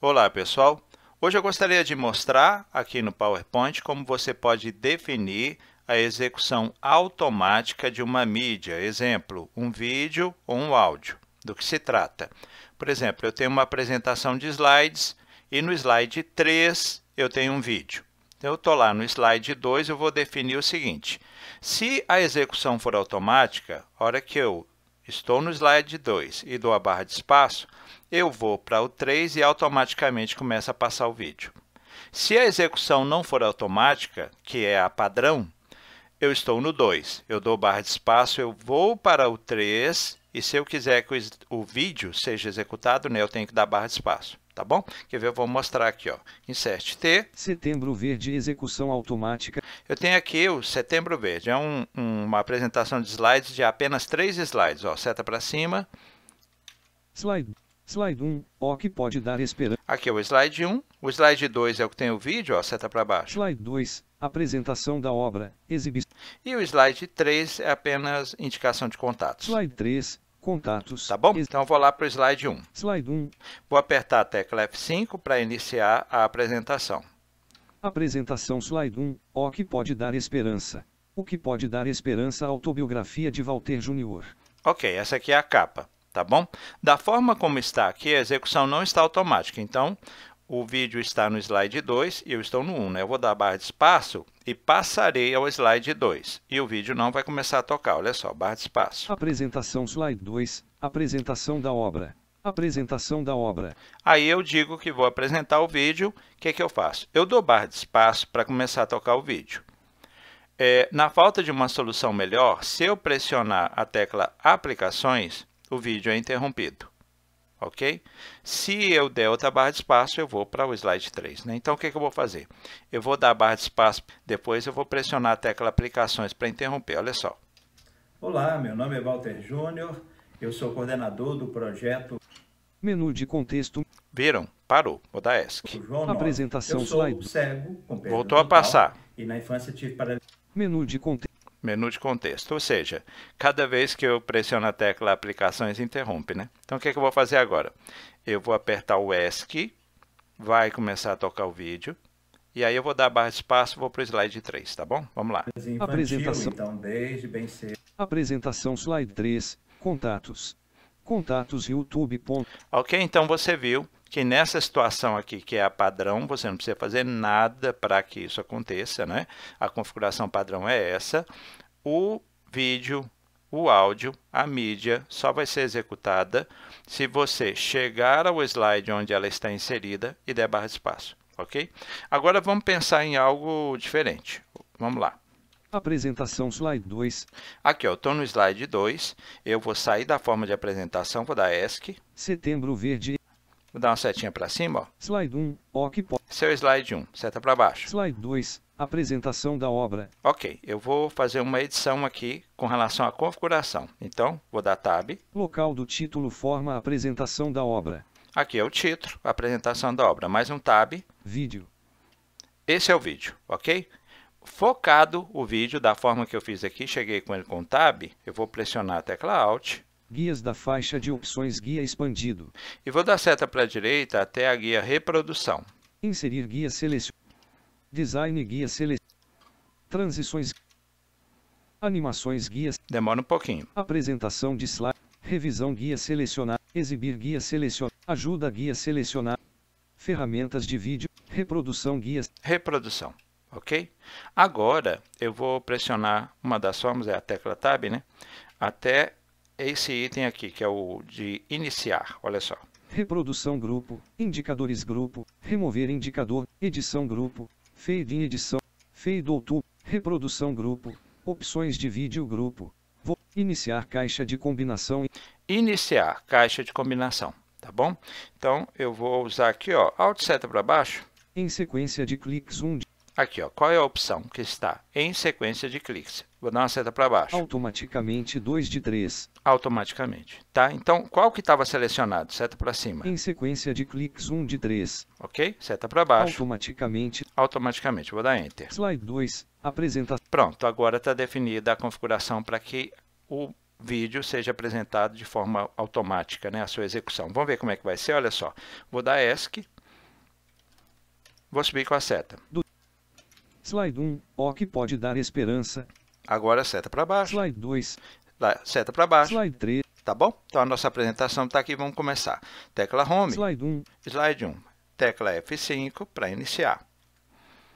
Olá pessoal, hoje eu gostaria de mostrar aqui no PowerPoint como você pode definir a execução automática de uma mídia, exemplo, um vídeo ou um áudio, do que se trata. Por exemplo, eu tenho uma apresentação de slides e no slide 3 eu tenho um vídeo. Eu estou lá no slide 2, eu vou definir o seguinte, se a execução for automática, a hora que eu Estou no slide 2 e dou a barra de espaço, eu vou para o 3 e automaticamente começa a passar o vídeo. Se a execução não for automática, que é a padrão, eu estou no 2. Eu dou barra de espaço, eu vou para o 3 e se eu quiser que o vídeo seja executado, né, eu tenho que dar barra de espaço tá bom? Quer ver? Eu vou mostrar aqui, ó. Insert T. Setembro Verde, execução automática. Eu tenho aqui o Setembro Verde. É um, uma apresentação de slides de apenas três slides, ó. Seta para cima. Slide. Slide 1, ó que pode dar esperança. Aqui é o slide 1. O slide 2 é o que tem o vídeo, ó, seta para baixo. Slide 2, apresentação da obra, exibição. E o slide 3 é apenas indicação de contatos. Slide 3, Contatos. Tá bom? Então vou lá para o slide 1. Slide 1. Vou apertar a tecla F5 para iniciar a apresentação. Apresentação Slide 1. O que pode dar esperança? O que pode dar esperança à autobiografia de Walter Jr. Ok, essa aqui é a capa, tá bom? Da forma como está aqui, a execução não está automática. Então, o vídeo está no slide 2 e eu estou no 1. Né? Eu vou dar a barra de espaço e passarei ao slide 2. E o vídeo não vai começar a tocar. Olha só, barra de espaço. Apresentação slide 2, apresentação da obra. Apresentação da obra. Aí eu digo que vou apresentar o vídeo. O que, é que eu faço? Eu dou barra de espaço para começar a tocar o vídeo. É, na falta de uma solução melhor, se eu pressionar a tecla Aplicações, o vídeo é interrompido ok? Se eu der outra barra de espaço, eu vou para o slide 3. Né? Então, o que, que, eu vou fazer? Eu vou dar a barra de espaço, depois eu vou pressionar a tecla aplicações para interromper, olha só. Olá, meu nome é Walter Júnior, eu sou coordenador do projeto... Menu de contexto. Viram? Parou. Vou dar ESC. Apresentação slide. Cego, Voltou a passar. E na infância tive paralisia. Menu de contexto menu de contexto. Ou seja, cada vez que eu pressiono a tecla aplicações, interrompe. Né? Então, o que, é que eu vou fazer agora? Eu vou apertar o ESC, vai começar a tocar o vídeo. E aí eu vou dar barra de espaço vou para o slide 3, tá bom? Vamos lá. Infantil, Apresentação. Então, desde bem cedo. Apresentação slide 3, contatos. Contatos YouTube. Ok, então você viu que nessa situação aqui, que é a padrão, você não precisa fazer nada para que isso aconteça, né? A configuração padrão é essa. O vídeo, o áudio, a mídia só vai ser executada se você chegar ao slide onde ela está inserida e der barra de espaço, ok? Agora vamos pensar em algo diferente. Vamos lá. Apresentação slide 2. Aqui, eu estou no slide 2. Eu vou sair da forma de apresentação, vou dar ESC. Setembro verde Vou dar uma setinha para cima. Ó. Slide 1, OK. Esse é o slide 1, seta para baixo. Slide 2, apresentação da obra. Ok, eu vou fazer uma edição aqui com relação à configuração. Então, vou dar Tab. Local do título forma apresentação da obra. Aqui é o título, apresentação da obra. Mais um Tab. Vídeo. Esse é o vídeo, ok? Focado o vídeo da forma que eu fiz aqui, cheguei com ele com Tab, eu vou pressionar a tecla Alt Guias da faixa de opções guia expandido. E vou dar seta para a direita até a guia reprodução. Inserir guia seleção. Design guia seleção. Transições. Animações guias. Demora um pouquinho. Apresentação de slide. Revisão guia selecionar. Exibir guia selecionar. Ajuda guia selecionar. Ferramentas de vídeo. Reprodução guias. Reprodução. Ok? Agora eu vou pressionar uma das formas, é a tecla Tab, né? Até esse item aqui, que é o de iniciar, olha só. Reprodução grupo, indicadores grupo, remover indicador, edição grupo, fade in edição, fade out, reprodução grupo, opções de vídeo grupo, Vou iniciar caixa de combinação. Iniciar caixa de combinação, tá bom? Então eu vou usar aqui, ó, alt seta para baixo. Em sequência de cliques um Aqui, ó, qual é a opção que está em sequência de cliques? Vou dar uma seta para baixo. Automaticamente 2 de 3. Automaticamente, tá? Então, qual que estava selecionado? Seta para cima. Em sequência de cliques 1 um de 3. Ok? Seta para baixo. Automaticamente. Automaticamente. Vou dar Enter. Slide 2. Apresenta. Pronto, agora está definida a configuração para que o vídeo seja apresentado de forma automática, né? A sua execução. Vamos ver como é que vai ser? Olha só. Vou dar ESC. Vou subir com a seta. Do Slide 1, O que pode dar esperança. Agora seta para baixo. Slide 2. Seta para baixo. Slide 3. Tá bom? Então a nossa apresentação está aqui, vamos começar. Tecla Home. Slide 1. Slide 1. Tecla F5 para iniciar.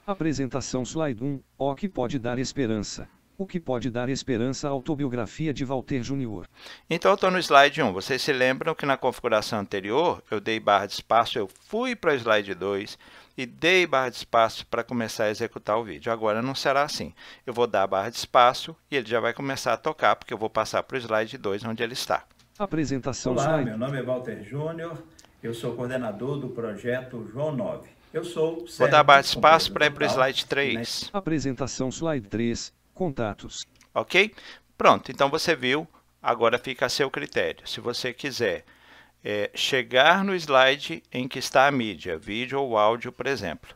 Apresentação Slide 1, O que pode dar esperança. O que pode dar esperança à autobiografia de Walter Júnior. Então eu estou no slide 1. Vocês se lembram que na configuração anterior eu dei barra de espaço, eu fui para o slide 2 e dei barra de espaço para começar a executar o vídeo. Agora não será assim. Eu vou dar barra de espaço e ele já vai começar a tocar, porque eu vou passar para o slide 2 onde ele está. Apresentação Olá, slide. meu nome é Walter Júnior, eu sou coordenador do projeto João 9. Eu sou Vou dar barra de espaço para ir para o slide 3. Apresentação slide 3. Contatos. Ok? Pronto, então você viu, agora fica a seu critério. Se você quiser é, chegar no slide em que está a mídia, vídeo ou áudio, por exemplo,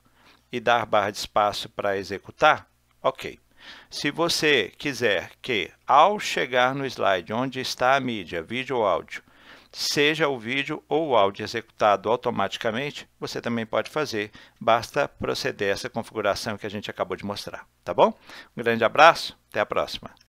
e dar barra de espaço para executar, ok. Se você quiser que, ao chegar no slide onde está a mídia, vídeo ou áudio, seja o vídeo ou o áudio executado automaticamente, você também pode fazer. Basta proceder a essa configuração que a gente acabou de mostrar, tá bom? Um grande abraço, até a próxima!